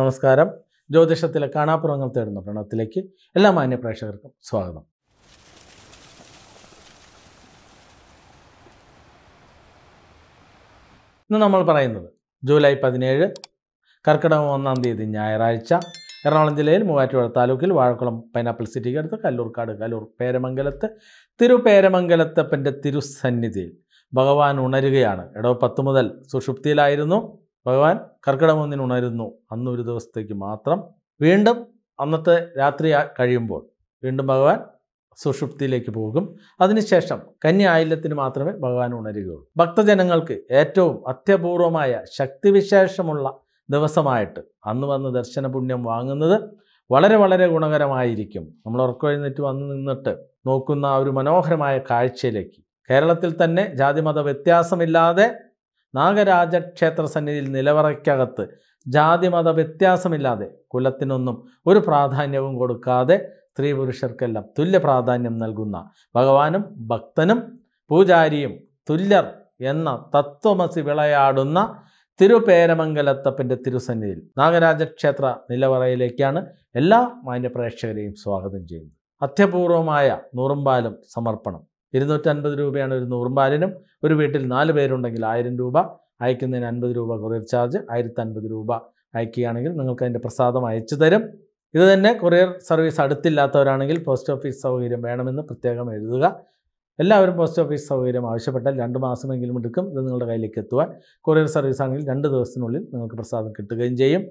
നമസ്കാരം ജ്യോതിഷത്തിലെ കാണാപ്പുറങ്ങൾ തേടുന്ന പ്രണവത്തിലേക്ക് എല്ലാ മാന്യ പ്രേക്ഷകർക്കും സ്വാഗതം ഇന്ന് നമ്മൾ പറയുന്നത് ജൂലൈ പതിനേഴ് കർക്കിടകം ഒന്നാം തീയതി ഞായറാഴ്ച എറണാകുളം ജില്ലയിൽ മൂവാറ്റുപുഴ താലൂക്കിൽ വാഴക്കുളം പൈനാപ്പിൾ സിറ്റിക്ക് അടുത്ത് കല്ലൂർക്കാട് കല്ലൂർ പേരമംഗലത്ത് തിരുപേരമംഗലത്തപ്പൻ്റെ തിരുസന്നിധിയിൽ ഭഗവാൻ ഉണരുകയാണ് ഇടവ് പത്ത് മുതൽ സുഷുപ്തിയിലായിരുന്നു ഭഗവാൻ കർക്കിടകം ഉണരുന്നു അന്നൊരു ദിവസത്തേക്ക് മാത്രം വീണ്ടും അന്നത്തെ രാത്രി കഴിയുമ്പോൾ വീണ്ടും ഭഗവാൻ സുഷുപ്തിയിലേക്ക് പോകും അതിനുശേഷം കന്യ ആയില്യത്തിന് മാത്രമേ ഭഗവാൻ ഉണരുകയുള്ളൂ ഭക്തജനങ്ങൾക്ക് ഏറ്റവും അത്യപൂർവമായ ശക്തിവിശേഷമുള്ള ദിവസമായിട്ട് അന്ന് വന്ന് ദർശന പുണ്യം വാങ്ങുന്നത് വളരെ വളരെ ഗുണകരമായിരിക്കും നമ്മൾ ഉറക്കമെഴുന്നേറ്റ് വന്ന് നിന്നിട്ട് നോക്കുന്ന ഒരു മനോഹരമായ കാഴ്ചയിലേക്ക് കേരളത്തിൽ തന്നെ ജാതിമത വ്യത്യാസമില്ലാതെ നാഗരാജ ക്ഷേത്ര സന്നിധിയിൽ നിലവറയ്ക്കകത്ത് ജാതിമത വ്യത്യാസമില്ലാതെ കുലത്തിനൊന്നും ഒരു പ്രാധാന്യവും കൊടുക്കാതെ സ്ത്രീ പുരുഷർക്കെല്ലാം തുല്യ പ്രാധാന്യം നൽകുന്ന ഭഗവാനും ഭക്തനും പൂജാരിയും തുല്യർ എന്ന തത്വമസി വിളയാടുന്ന തിരുപേരമംഗലത്തപ്പൻ്റെ തിരുസന്നിധിയിൽ നാഗരാജക്ഷേത്ര നിലവറയിലേക്കാണ് എല്ലാ മാന്യപ്രേക്ഷകരെയും സ്വാഗതം ചെയ്യുന്നത് അത്യപൂർവമായ നൂറുമ്പാലും സമർപ്പണം ഇരുന്നൂറ്റൻപത് രൂപയാണ് ഒരു നൂറുമ്പാലിനും ഒരു വീട്ടിൽ നാല് പേരുണ്ടെങ്കിൽ ആയിരം രൂപ അയക്കുന്നതിന് അൻപത് രൂപ കൊറിയർ ചാർജ് ആയിരത്തൻപത് രൂപ അയക്കുകയാണെങ്കിൽ നിങ്ങൾക്ക് അതിൻ്റെ പ്രസാദം അയച്ചു തരും ഇത് തന്നെ കൊറിയർ സർവീസ് അടുത്തില്ലാത്തവരാണെങ്കിൽ പോസ്റ്റ് ഓഫീസ് സൗകര്യം വേണമെന്ന് പ്രത്യേകം എഴുതുക എല്ലാവരും പോസ്റ്റ് ഓഫീസ് സൗകര്യം ആവശ്യപ്പെട്ടാൽ രണ്ട് മാസമെങ്കിലും എടുക്കും ഇത് നിങ്ങളുടെ കയ്യിലേക്ക് എത്തുവാൻ കൊറിയർ സർവീസ് ആണെങ്കിൽ രണ്ട് ദിവസത്തിനുള്ളിൽ നിങ്ങൾക്ക് പ്രസാദം കിട്ടുകയും ചെയ്യും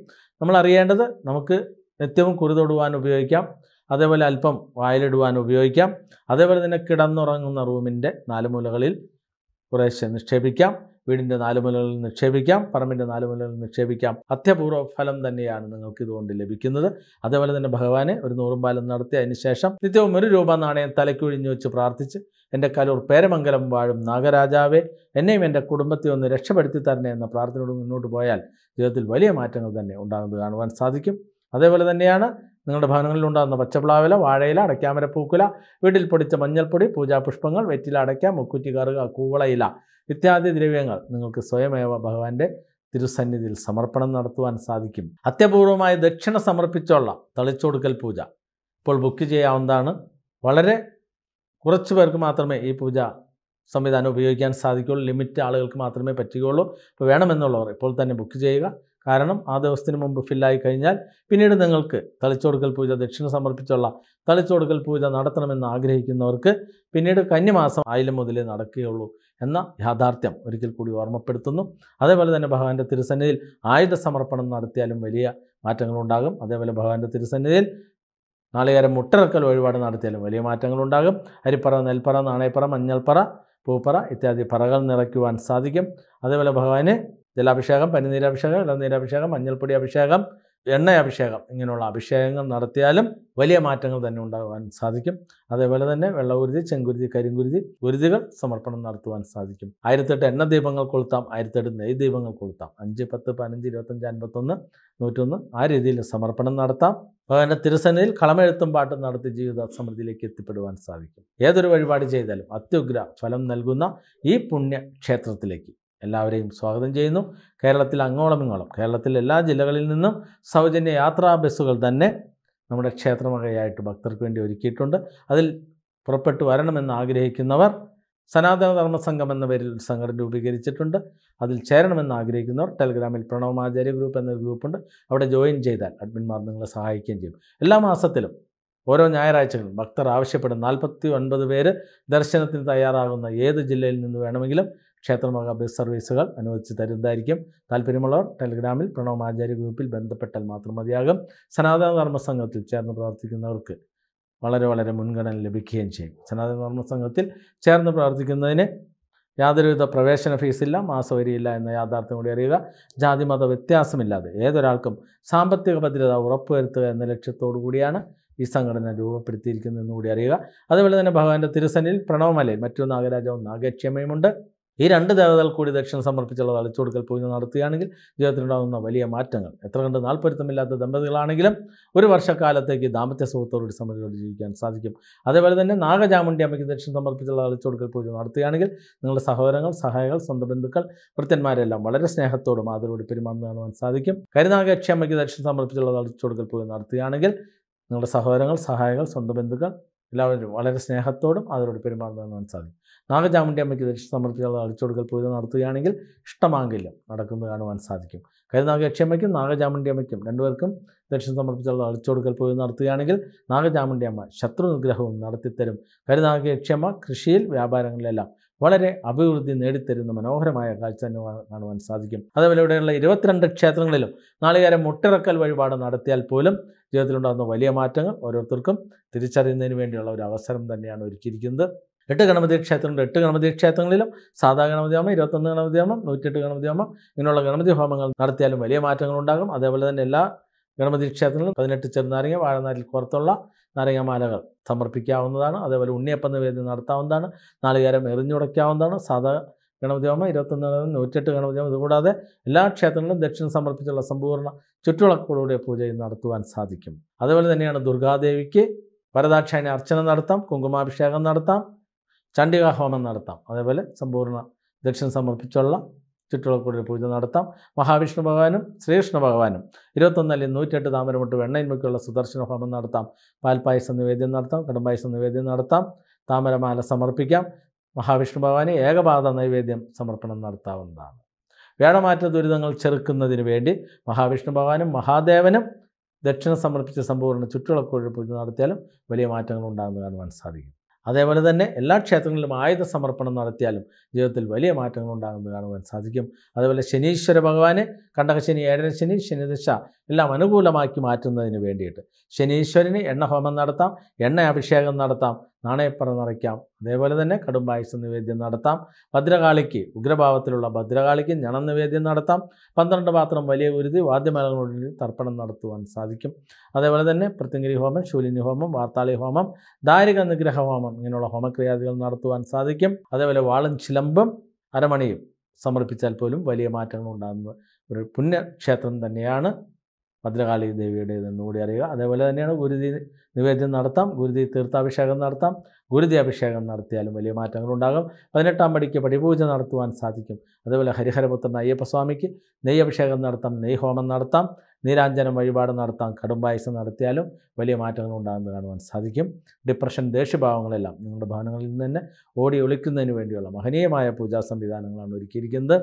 നമ്മൾ അറിയേണ്ടത് നമുക്ക് നിത്യവും തൊടുവാൻ ഉപയോഗിക്കാം അതേപോലെ അല്പം വായിലിടുവാൻ ഉപയോഗിക്കാം അതേപോലെ തന്നെ കിടന്നുറങ്ങുന്ന റൂമിൻ്റെ മൂലകളിൽ കുറേശ്ശെ നിക്ഷേപിക്കാം വീടിൻ്റെ മൂലകളിൽ നിക്ഷേപിക്കാം പറമ്പിൻ്റെ മൂലകളിൽ നിക്ഷേപിക്കാം അത്യപൂർവ്വ ഫലം തന്നെയാണ് നിങ്ങൾക്ക് ഇതുകൊണ്ട് ലഭിക്കുന്നത് അതേപോലെ തന്നെ ഭഗവാനെ ഒരു നൂറുംപാലം നടത്തി അതിനുശേഷം നിത്യവും ഒരു രൂപ നാണയം തലയ്ക്കൊഴിഞ്ഞു വെച്ച് പ്രാർത്ഥിച്ച് എൻ്റെ കലൂർ പേരമംഗലം വാഴും നാഗരാജാവെ എന്നെയും എൻ്റെ കുടുംബത്തെ ഒന്ന് രക്ഷപ്പെടുത്തി തരണേ എന്ന പ്രാർത്ഥനയോട് മുന്നോട്ട് പോയാൽ ജീവിതത്തിൽ വലിയ മാറ്റങ്ങൾ തന്നെ ഉണ്ടാകുന്നത് കാണുവാൻ സാധിക്കും അതേപോലെ തന്നെയാണ് നിങ്ങളുടെ ഭവനങ്ങളിലുണ്ടാകുന്ന പച്ചപ്ലാവില വാഴയില അടയ്ക്കാമരപ്പൂക്കുല വീട്ടിൽ പൊടിച്ച മഞ്ഞൾപ്പൊടി പൂജാപുഷ്പങ്ങൾ വെറ്റില അടയ്ക്ക മുക്കുറ്റി കറുക കൂവളയില ഇത്യാദി ദ്രവ്യങ്ങൾ നിങ്ങൾക്ക് സ്വയമേവ ഭഗവാന്റെ തിരുസന്നിധിയിൽ സമർപ്പണം നടത്തുവാൻ സാധിക്കും അത്യപൂർവമായ ദക്ഷിണ സമർപ്പിച്ചുള്ള തളിച്ചൊടുക്കൽ പൂജ ഇപ്പോൾ ബുക്ക് ചെയ്യാവുന്നതാണ് വളരെ കുറച്ച് പേർക്ക് മാത്രമേ ഈ പൂജ സംവിധാനം ഉപയോഗിക്കാൻ സാധിക്കുകയുള്ളൂ ലിമിറ്റ് ആളുകൾക്ക് മാത്രമേ പറ്റുകയുള്ളൂ അപ്പോൾ വേണമെന്നുള്ളവർ ഇപ്പോൾ തന്നെ ബുക്ക് ചെയ്യുക കാരണം ആ ദിവസത്തിന് മുമ്പ് ഫില്ലായി കഴിഞ്ഞാൽ പിന്നീട് നിങ്ങൾക്ക് തളിച്ചോടുക്കൽ പൂജ ദക്ഷിണ സമർപ്പിച്ചുള്ള തളിച്ചോടുക്കൽ പൂജ നടത്തണമെന്ന് ആഗ്രഹിക്കുന്നവർക്ക് പിന്നീട് കന്നിമാസം ആയാലും മുതലേ നടക്കുകയുള്ളൂ എന്ന യാഥാർത്ഥ്യം ഒരിക്കൽ കൂടി ഓർമ്മപ്പെടുത്തുന്നു അതേപോലെ തന്നെ ഭഗവാന്റെ തിരുസന്നിധിയിൽ ആയുധ സമർപ്പണം നടത്തിയാലും വലിയ മാറ്റങ്ങളുണ്ടാകും അതേപോലെ ഭഗവാന്റെ തിരുസന്നിധിയിൽ നാളികേരം മുട്ടിറക്കൽ വഴിപാട് നടത്തിയാലും വലിയ മാറ്റങ്ങളുണ്ടാകും അരിപ്പറ നെൽപ്പറ നാണയപ്പറ മഞ്ഞൾപ്പറ പൂപ്പറ ഇത്യാദി പറകൾ നിറയ്ക്കുവാൻ സാധിക്കും അതേപോലെ ഭഗവാന് ജലാഭിഷേകം പനിനീരാഭിഷേകം ഇളനീരാഭിഷേകം മഞ്ഞൾപ്പൊടി അഭിഷേകം എണ്ണയാഭിഷേകം ഇങ്ങനെയുള്ള അഭിഷേകങ്ങൾ നടത്തിയാലും വലിയ മാറ്റങ്ങൾ തന്നെ ഉണ്ടാകുവാൻ സാധിക്കും അതേപോലെ തന്നെ വെള്ളകുരുതി ചെങ്കുരുതി കരിങ്കുരുതി ഗുരുതികൾ സമർപ്പണം നടത്തുവാൻ സാധിക്കും ആയിരത്തെട്ട് എണ്ണ ദീപങ്ങൾ കൊളുത്താം ആയിരത്തെട്ട് നെയ് ദീപങ്ങൾ കൊളുത്താം അഞ്ച് പത്ത് പതിനഞ്ച് ഇരുപത്തഞ്ച് അൻപത്തൊന്ന് നൂറ്റൊന്ന് ആ രീതിയിൽ സമർപ്പണം നടത്താം ഭഗവാന്റെ തിരുസന്നിയിൽ കളമെഴുത്തും പാട്ടും നടത്തി ജീവിത സമൃദ്ധിയിലേക്ക് എത്തിപ്പെടുവാൻ സാധിക്കും ഏതൊരു വഴിപാട് ചെയ്താലും അത്യുഗ്ര ഫലം നൽകുന്ന ഈ പുണ്യ ക്ഷേത്രത്തിലേക്ക് എല്ലാവരെയും സ്വാഗതം ചെയ്യുന്നു കേരളത്തിൽ അങ്ങോളമിങ്ങോളം കേരളത്തിലെ എല്ലാ ജില്ലകളിൽ നിന്നും സൗജന്യ യാത്രാ ബസ്സുകൾ തന്നെ നമ്മുടെ ക്ഷേത്രമകയായിട്ട് ഭക്തർക്ക് വേണ്ടി ഒരുക്കിയിട്ടുണ്ട് അതിൽ പുറപ്പെട്ടു വരണമെന്ന് ആഗ്രഹിക്കുന്നവർ സനാതനധർമ്മ സംഘം എന്ന പേരിൽ സംഘടന രൂപീകരിച്ചിട്ടുണ്ട് അതിൽ ചേരണമെന്ന് ആഗ്രഹിക്കുന്നവർ ടെലഗ്രാമിൽ പ്രണവ് ആചാര്യ ഗ്രൂപ്പ് എന്നൊരു ഗ്രൂപ്പുണ്ട് അവിടെ ജോയിൻ ചെയ്താൽ അഡ്മിന്മാർ നിങ്ങളെ സഹായിക്കുകയും ചെയ്യും എല്ലാ മാസത്തിലും ഓരോ ഞായറാഴ്ചകളും ഭക്തർ ആവശ്യപ്പെടും നാൽപ്പത്തി ഒൻപത് പേര് ദർശനത്തിന് തയ്യാറാകുന്ന ഏത് ജില്ലയിൽ നിന്ന് വേണമെങ്കിലും ക്ഷേത്രമക ബസ് സർവീസുകൾ അനുവദിച്ച് തരുന്നതായിരിക്കും താല്പര്യമുള്ളവർ ടെലിഗ്രാമിൽ പ്രണവ് ആചാര്യ ഗ്രൂപ്പിൽ ബന്ധപ്പെട്ടാൽ മാത്രം മതിയാകും സനാതന ധർമ്മ സംഘത്തിൽ ചേർന്ന് പ്രവർത്തിക്കുന്നവർക്ക് വളരെ വളരെ മുൻഗണന ലഭിക്കുകയും ചെയ്യും സനാതന ധർമ്മ സംഘത്തിൽ ചേർന്ന് പ്രവർത്തിക്കുന്നതിന് യാതൊരുവിധ പ്രവേശന ഫീസില്ല മാസവരിയില്ല എന്ന യാഥാർത്ഥ്യം കൂടി അറിയുക ജാതിമത വ്യത്യാസമില്ലാതെ ഏതൊരാൾക്കും സാമ്പത്തിക ഭദ്രത ഉറപ്പുവരുത്തുക എന്ന ലക്ഷ്യത്തോടു കൂടിയാണ് ഈ സംഘടന രൂപപ്പെടുത്തിയിരിക്കുന്നതെന്നുകൂടി കൂടി അറിയുക അതുപോലെ തന്നെ ഭഗവാന്റെ തിരുസനിൽ പ്രണവമലയിൽ മറ്റു നാഗരാജവും നാഗക്ഷമയുമുണ്ട് ഈ രണ്ട് ദേവതകൾ കൂടി ദക്ഷിണ സമർപ്പിച്ചുള്ള തളിച്ചു പൂജ നടത്തുകയാണെങ്കിൽ ജീവിതത്തിനുണ്ടാകുന്ന വലിയ മാറ്റങ്ങൾ എത്ര കണ്ട് നാൽപ്പരുത്തമില്ലാത്ത ദമ്പതികളാണെങ്കിലും ഒരു വർഷക്കാലത്തേക്ക് ദാമ്പത്യ സുഖത്തോടുകൂടി സമൃദ്ധിയോട് ജീവിക്കാൻ സാധിക്കും അതേപോലെ തന്നെ നാഗചാമുണ്ടി അമ്മയ്ക്ക് ദക്ഷിണ സമർപ്പിച്ചുള്ള തളിച്ചു പൂജ നടത്തുകയാണെങ്കിൽ നിങ്ങളുടെ സഹോദരങ്ങൾ സഹായകൾ സ്വന്തം ബന്ധുക്കൾ വൃത്തന്മാരെല്ലാം വളരെ സ്നേഹത്തോടും ആദരോട് പെരുമാറുന്ന കാണുവാൻ സാധിക്കും കരുനാഗക്ഷി അമ്മയ്ക്ക് ദക്ഷിണ സമർപ്പിച്ചുള്ള തളിച്ചു പൂജ നടത്തുകയാണെങ്കിൽ നിങ്ങളുടെ സഹോദരങ്ങൾ സഹായകൾ സ്വന്തം ബന്ധുക്കൾ എല്ലാവരും വളരെ സ്നേഹത്തോടും അതിലൂടെ പെരുമാറുന്നതെന്ന് സാധിക്കും നാഗചാമുണ്ടി അമ്മയ്ക്ക് ദർശ സമർപ്പിച്ചുള്ള അടിച്ചുകൊടുക്കൽ പൂജ നടത്തുകയാണെങ്കിൽ ഇഷ്ടമാകില്ല നടക്കുന്നത് കാണുവാൻ സാധിക്കും കരുനാഗയക്ഷിയമ്മയ്ക്കും നാഗചാമുണ്ടി അമ്മയ്ക്കും രണ്ടുപേർക്കും ദക്ഷിണ സമർപ്പിച്ചുള്ള അടിച്ചുകൊടുക്കൽ പൂജ നടത്തുകയാണെങ്കിൽ നാഗചാമുണ്ടി അമ്മ ശത്രു നിഗ്രഹവും നടത്തിത്തരും കരുനാഗയക്ഷിയമ്മ കൃഷിയിൽ വ്യാപാരങ്ങളിലെല്ലാം വളരെ അഭിവൃദ്ധി നേടിത്തരുന്ന മനോഹരമായ കാഴ്ച തന്നെ കാണുവാൻ സാധിക്കും അതേപോലെ ഇവിടെയുള്ള ഇരുപത്തിരണ്ട് ക്ഷേത്രങ്ങളിലും നാളികേരം മുട്ടിറക്കൽ വഴിപാട് നടത്തിയാൽ പോലും ജീവിതത്തിലുണ്ടാകുന്ന വലിയ മാറ്റങ്ങൾ ഓരോരുത്തർക്കും തിരിച്ചറിയുന്നതിന് വേണ്ടിയുള്ള ഒരു അവസരം തന്നെയാണ് ഒരുക്കിയിരിക്കുന്നത് എട്ട് ഗണപതി ക്ഷേത്രങ്ങളുണ്ട് എട്ട് ഗണപതി ക്ഷേത്രങ്ങളിലും സാധാ ഗണപതി ഹോമം ഇരുപത്തൊന്ന് ഗണപതി ഹോമം നൂറ്റെട്ട് ഗണപതി ഹോമം ഇങ്ങനെയുള്ള ഗണപതി ഹോമങ്ങൾ നടത്തിയാലും വലിയ മാറ്റങ്ങൾ ഉണ്ടാകും അതേപോലെ തന്നെ എല്ലാ ഗണപതി ക്ഷേത്രങ്ങളിലും പതിനെട്ട് ചെറുനാരങ്ങ വാഴനാരിൽ പുറത്തുള്ള നാരങ്ങമാലകൾ സമർപ്പിക്കാവുന്നതാണ് അതേപോലെ ഉണ്ണിയപ്പം നിവേദ്യം നടത്താവുന്നതാണ് നാളികേരം എറിഞ്ഞുടയ്ക്കാവുന്നതാണ് സാധാ ഗണപതി ഹോമം ഇരുപത്തൊന്ന് നൂറ്റെട്ട് ഗണപതി ഹോമം ഇതുകൂടാതെ എല്ലാ ക്ഷേത്രങ്ങളിലും ദക്ഷിണ സമർപ്പിച്ചുള്ള സമ്പൂർണ്ണ ചുറ്റുവിളക്കോടുകൂടിയ പൂജ നടത്തുവാൻ സാധിക്കും അതേപോലെ തന്നെയാണ് ദുർഗാദേവിക്ക് വരദാക്ഷായണി അർച്ചന നടത്താം കുങ്കുമാഭിഷേകം നടത്താം ചണ്ഡിക ഹോമം നടത്താം അതേപോലെ സമ്പൂർണ്ണ ദക്ഷിണ സമർപ്പിച്ചുള്ള ചുറ്റുളക്കൂടി പൂജ നടത്താം മഹാവിഷ്ണു ഭഗവാനും ശ്രീകൃഷ്ണ ഭഗവാനും ഇരുപത്തൊന്നല്ലേ നൂറ്റെട്ട് താമരമുട്ട് വെണ്ണയിൽ മുക്കിയുള്ള സുദർശന ഹോമം നടത്താം പാൽപ്പായസ നിവേദ്യം നടത്താം കടമ്പായസം നിവേദ്യം നടത്താം താമരമാല സമർപ്പിക്കാം മഹാവിഷ്ണു ഭഗവാന് ഏകപാത നൈവേദ്യം സമർപ്പണം നടത്താവുന്നതാണ് വേണമാറ്റ ദുരിതങ്ങൾ ചെറുക്കുന്നതിന് വേണ്ടി മഹാവിഷ്ണു ഭഗവാനും മഹാദേവനും ദക്ഷിണ സമർപ്പിച്ച സമ്പൂർണ്ണ ചുറ്റുളക്കൊഴി പൂജ നടത്തിയാലും വലിയ മാറ്റങ്ങൾ ഉണ്ടാകുന്നതാണ് കാണുവാൻ സാധിക്കും അതേപോലെ തന്നെ എല്ലാ ക്ഷേത്രങ്ങളിലും ആയുധ സമർപ്പണം നടത്തിയാലും ജീവിതത്തിൽ വലിയ മാറ്റങ്ങൾ ഉണ്ടാകുന്നത് കാണുവാൻ സാധിക്കും അതുപോലെ ശനീശ്വര ഭഗവാന് കണ്ടകശനി ഏഴരശനി ശനിദശ എല്ലാം അനുകൂലമാക്കി മാറ്റുന്നതിന് വേണ്ടിയിട്ട് ശനീശ്വരന് എണ്ണ ഹോമം നടത്താം എണ്ണ അഭിഷേകം നടത്താം നാണയപ്പുറം നിറയ്ക്കാം അതേപോലെ തന്നെ കടുംബായുസ് നിവേദ്യം നടത്താം ഭദ്രകാളിക്ക് ഉഗ്രഭാവത്തിലുള്ള ഭദ്രകാളിക്ക് ഞണ നിവേദ്യം നടത്താം പന്ത്രണ്ട് പാത്രം വലിയ ഉരുതി വാദ്യമേളങ്ങളുടെ തർപ്പണം നടത്തുവാൻ സാധിക്കും അതേപോലെ തന്നെ പൃത്തിങ്കിരി ഹോമം ശൂലിനി ഹോമം വാർത്താളി ഹോമം ദാരിക നിഗ്രഹ ഹോമം ഇങ്ങനെയുള്ള ഹോമക്രിയാദികൾ നടത്തുവാൻ സാധിക്കും അതേപോലെ വാളും ചിലമ്പും അരമണിയും സമർപ്പിച്ചാൽ പോലും വലിയ മാറ്റങ്ങൾ ഉണ്ടാകുന്നത് ഒരു പുണ്യക്ഷേത്രം തന്നെയാണ് ഭദ്രകാളി ദേവിയുടേതെന്ന് കൂടി അറിയുക അതേപോലെ തന്നെയാണ് ഗുരുതി നിവേദ്യം നടത്താം ഗുരുതി തീർത്ഥാഭിഷേകം നടത്താം ഗുരുതി അഭിഷേകം നടത്തിയാലും വലിയ മാറ്റങ്ങളുണ്ടാകും പതിനെട്ടാം പടിക്ക് പടിപൂജ നടത്തുവാൻ സാധിക്കും അതേപോലെ ഹരിഹരപുത്രൻ അയ്യപ്പസ്വാമിക്ക് നെയ്യ് അഭിഷേകം നടത്താം നെയ്യ് ഹോമം നടത്താം നീരാഞ്ജനം വഴിപാട് നടത്താം കടുംബായസ് നടത്തിയാലും വലിയ മാറ്റങ്ങൾ ഉണ്ടാകുന്നത് കാണുവാൻ സാധിക്കും ഡിപ്രഷൻ ദേഷ്യഭാവങ്ങളെല്ലാം നിങ്ങളുടെ ഭവനങ്ങളിൽ നിന്ന് തന്നെ ഓടി ഒളിക്കുന്നതിന് വേണ്ടിയുള്ള മഹനീയമായ പൂജാ സംവിധാനങ്ങളാണ് ഒരുക്കിയിരിക്കുന്നത്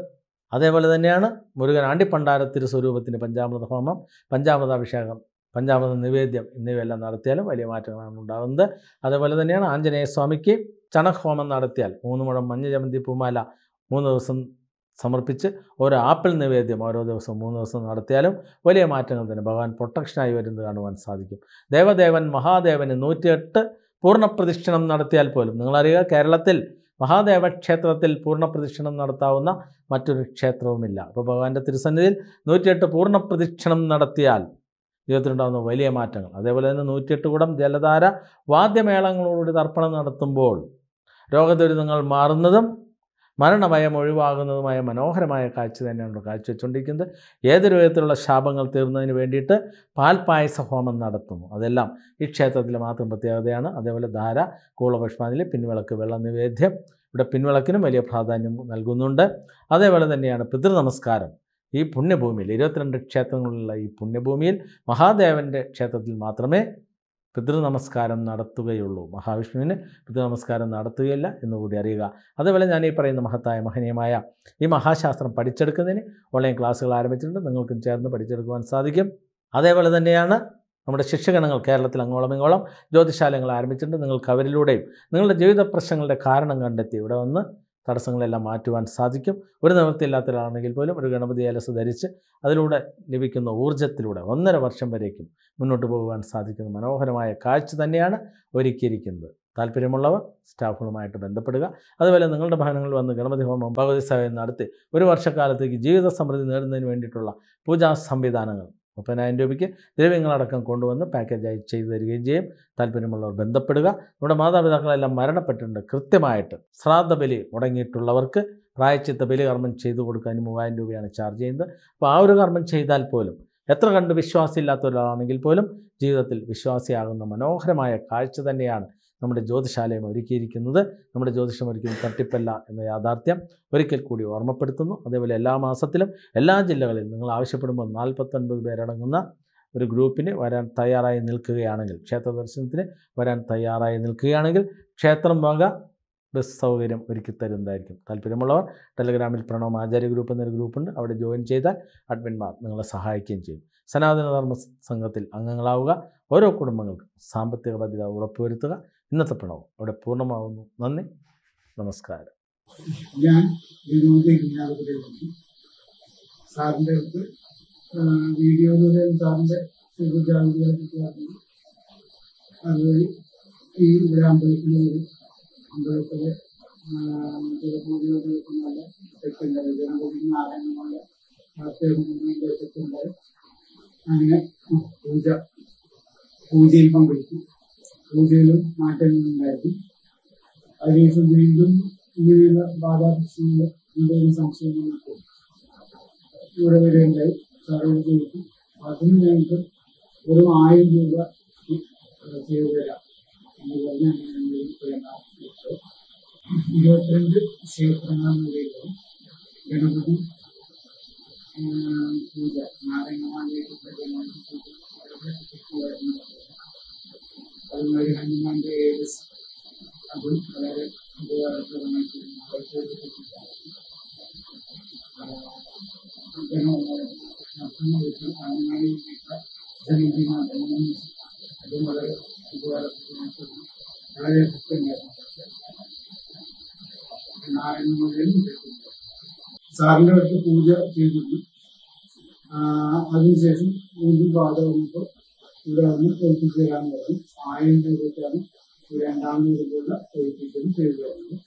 അതേപോലെ തന്നെയാണ് മുരുകൻ ആണ്ടിപ്പണ്ടാരത്തിരു സ്വരൂപത്തിൻ്റെ പഞ്ചാമൃത ഹോമം അഭിഷേകം പഞ്ചാമൃത നിവേദ്യം എന്നിവയെല്ലാം നടത്തിയാലും വലിയ മാറ്റങ്ങളാണ് ഉണ്ടാകുന്നത് അതേപോലെ തന്നെയാണ് ആഞ്ജനേയ സ്വാമിക്ക് ചണഹോമം നടത്തിയാൽ മൂന്ന് മുഴം ജമന്തി പൂമാല മൂന്ന് ദിവസം സമർപ്പിച്ച് ഓരോ ആപ്പിൾ നിവേദ്യം ഓരോ ദിവസവും മൂന്ന് ദിവസം നടത്തിയാലും വലിയ മാറ്റങ്ങൾ തന്നെ ഭഗവാൻ പ്രൊട്ടക്ഷനായി വരുന്നത് കാണുവാൻ സാധിക്കും ദേവദേവൻ മഹാദേവന് നൂറ്റിയെട്ട് പൂർണ്ണപ്രദക്ഷിണം നടത്തിയാൽ പോലും നിങ്ങളറിയുക കേരളത്തിൽ മഹാദേവ ക്ഷേത്രത്തിൽ പൂർണ്ണപ്രദക്ഷിണം നടത്താവുന്ന മറ്റൊരു ക്ഷേത്രവുമില്ല അപ്പോൾ ഭഗവാന്റെ തിരുസന്നിധിയിൽ നൂറ്റിയെട്ട് പൂർണ്ണപ്രദക്ഷിണം നടത്തിയാൽ ജീവിതത്തിലുണ്ടാകുന്ന വലിയ മാറ്റങ്ങൾ അതേപോലെ തന്നെ നൂറ്റിയെട്ട് കൂടം ജലധാര വാദ്യമേളങ്ങളോടുകൂടി തർപ്പണം നടത്തുമ്പോൾ രോഗദുരിതങ്ങൾ മാറുന്നതും മരണഭയം ഒഴിവാകുന്നതുമായ മനോഹരമായ കാഴ്ച തന്നെയാണ് കാഴ്ചവെച്ചുകൊണ്ടിരിക്കുന്നത് ഏത് രൂപത്തിലുള്ള ശാപങ്ങൾ തീർന്നതിന് വേണ്ടിയിട്ട് പാൽപായസ ഹോമം നടത്തുന്നു അതെല്ലാം ഈ ക്ഷേത്രത്തിൽ മാത്രം പ്രത്യേകതയാണ് അതേപോലെ ധാര കൂളപുഷ്പാഞ്ജലി പിൻവിളക്ക് വെള്ള നിവേദ്യം ഇവിടെ പിൻവിളക്കിനും വലിയ പ്രാധാന്യം നൽകുന്നുണ്ട് അതേപോലെ തന്നെയാണ് പിതൃനമസ്കാരം ഈ പുണ്യഭൂമിയിൽ ഇരുപത്തിരണ്ട് ക്ഷേത്രങ്ങളുള്ള ഈ പുണ്യഭൂമിയിൽ മഹാദേവൻ്റെ ക്ഷേത്രത്തിൽ മാത്രമേ പിതൃനമസ്കാരം നടത്തുകയുള്ളൂ മഹാവിഷ്ണുവിന് പിതൃനമസ്കാരം നടത്തുകയില്ല എന്നുകൂടി അറിയുക അതുപോലെ ഞാൻ ഈ പറയുന്ന മഹത്തായ മഹനീയമായ ഈ മഹാശാസ്ത്രം പഠിച്ചെടുക്കുന്നതിന് ഓൺലൈൻ ക്ലാസ്സുകൾ ആരംഭിച്ചിട്ടുണ്ട് നിങ്ങൾക്കും ചേർന്ന് പഠിച്ചെടുക്കുവാൻ സാധിക്കും അതേപോലെ തന്നെയാണ് നമ്മുടെ ശിക്ഷകണങ്ങൾ കേരളത്തിൽ അങ്ങോളം ഇങ്ങോളം ജ്യോതിശാലങ്ങൾ ആരംഭിച്ചിട്ടുണ്ട് നിങ്ങൾക്ക് അവരിലൂടെയും നിങ്ങളുടെ ജീവിത പ്രശ്നങ്ങളുടെ കാരണം കണ്ടെത്തി ഇവിടെ വന്ന് തടസ്സങ്ങളെല്ലാം മാറ്റുവാൻ സാധിക്കും ഒരു നിവൃത്തിയില്ലാത്ത ഒരാളാണെങ്കിൽ പോലും ഒരു ഗണപതി അലസ് ധരിച്ച് അതിലൂടെ ലഭിക്കുന്ന ഊർജ്ജത്തിലൂടെ ഒന്നര വർഷം വരേക്കും മുന്നോട്ട് പോകുവാൻ സാധിക്കുന്ന മനോഹരമായ കാഴ്ച തന്നെയാണ് ഒരുക്കിയിരിക്കുന്നത് താല്പര്യമുള്ളവർ സ്റ്റാഫുകളുമായിട്ട് ബന്ധപ്പെടുക അതുപോലെ നിങ്ങളുടെ ഭവനങ്ങളിൽ വന്ന് ഗണപതി ഹോമം ഭഗവതി സേവയം നടത്തി ഒരു വർഷക്കാലത്തേക്ക് ജീവിത സമൃദ്ധി നേടുന്നതിന് വേണ്ടിയിട്ടുള്ള പൂജാ സംവിധാനങ്ങൾ മുപ്പതിനായിരം രൂപയ്ക്ക് ദ്രവ്യങ്ങളടക്കം കൊണ്ടുവന്ന് പാക്കേജായി ചെയ്തു തരികയും ചെയ്യും താല്പര്യമുള്ളവർ ബന്ധപ്പെടുക നമ്മുടെ മാതാപിതാക്കളെല്ലാം മരണപ്പെട്ടിട്ടുണ്ട് കൃത്യമായിട്ട് ശ്രാദ്ധ ബലി മുടങ്ങിയിട്ടുള്ളവർക്ക് പ്രായച്ചിത്ത ബലി കർമ്മം ചെയ്തു കൊടുക്കാൻ മൂവായിരം രൂപയാണ് ചാർജ് ചെയ്യുന്നത് അപ്പോൾ ആ ഒരു കർമ്മം ചെയ്താൽ പോലും എത്ര കണ്ട് വിശ്വാസമില്ലാത്ത ഒരാളാണെങ്കിൽ പോലും ജീവിതത്തിൽ വിശ്വാസിയാകുന്ന മനോഹരമായ കാഴ്ച തന്നെയാണ് നമ്മുടെ ജ്യോതിശാലയം ഒരുക്കിയിരിക്കുന്നത് നമ്മുടെ ജ്യോതിഷം ഒരിക്കലും തട്ടിപ്പല്ല എന്ന യാഥാർത്ഥ്യം ഒരിക്കൽ കൂടി ഓർമ്മപ്പെടുത്തുന്നു അതേപോലെ എല്ലാ മാസത്തിലും എല്ലാ ജില്ലകളിലും നിങ്ങൾ ആവശ്യപ്പെടുമ്പോൾ നാൽപ്പത്തൊൻപത് പേരടങ്ങുന്ന ഒരു ഗ്രൂപ്പിന് വരാൻ തയ്യാറായി നിൽക്കുകയാണെങ്കിൽ ക്ഷേത്ര ദർശനത്തിന് വരാൻ തയ്യാറായി നിൽക്കുകയാണെങ്കിൽ ക്ഷേത്രം വക ബസ് സൗകര്യം ഒരുക്കി തരുന്നതായിരിക്കും താല്പര്യമുള്ളവർ ടെലഗ്രാമിൽ പ്രണവ് ആചാര്യ ഗ്രൂപ്പ് എന്നൊരു ഗ്രൂപ്പുണ്ട് അവിടെ ജോയിൻ ചെയ്താൽ അഡ്മിൻമാർ നിങ്ങളെ സഹായിക്കുകയും ചെയ്യും സനാതനധർമ്മ സംഘത്തിൽ അംഗങ്ങളാവുക ഓരോ കുടുംബങ്ങൾക്കും സാമ്പത്തിക ഭദ്രത ഉറപ്പുവരുത്തുക ഇന്നത്തെ പ്രണവം അവിടെ പൂർണ്ണമാവുന്നു നന്ദി നമസ്കാരം ഞാൻ സാറിൻ്റെ അടുത്ത് വീഡിയോയിലൂടെ സാറിൻ്റെ ജാഗ്രത കിട്ടിയായിരുന്നു അതുവഴി ഈ ഗ്രാമത്തിലെ അമ്പലത്തിലൂടെ അമ്പലത്തിലെ അങ്ങനെ പൂജ പൂജയിൽ പങ്കെടുക്കും പൂജയിലും മാറ്റങ്ങളുണ്ടായിരുന്നു അതിനുശേഷം വീണ്ടും ഇങ്ങനെയുള്ള ബാധാപ്രശ്നങ്ങൾ എന്തെങ്കിലും സംശയങ്ങളൊക്കെ ഇവിടെ വരെയുണ്ടായി സാറോട് ചോദിക്കും അതിന് വേണ്ടിയിട്ട് ഒരു ആയിരം രൂപ ചെയ്തു തരാം എന്ന് പറഞ്ഞാൽ ഇരുപത്തിരണ്ട് ക്ഷേത്രങ്ങൾ നിലയിലും ഗണപതി പൂജ നാരങ്ങമാലയുടെ സാറിന്റെ അടുത്ത് പൂജ ചെയ്തിരുന്നു അതിനുശേഷം വീണ്ടും പാതകമുണ്ടോ ഇവിടെ വന്ന് ഒഴിപ്പിച്ചു തരാൻ പറഞ്ഞു ആയിരം രൂപയ്ക്കാണ് രണ്ടാം രൂപയുള്ള ഒഴിപ്പിക്കലും ചെയ്തു തരുന്നത്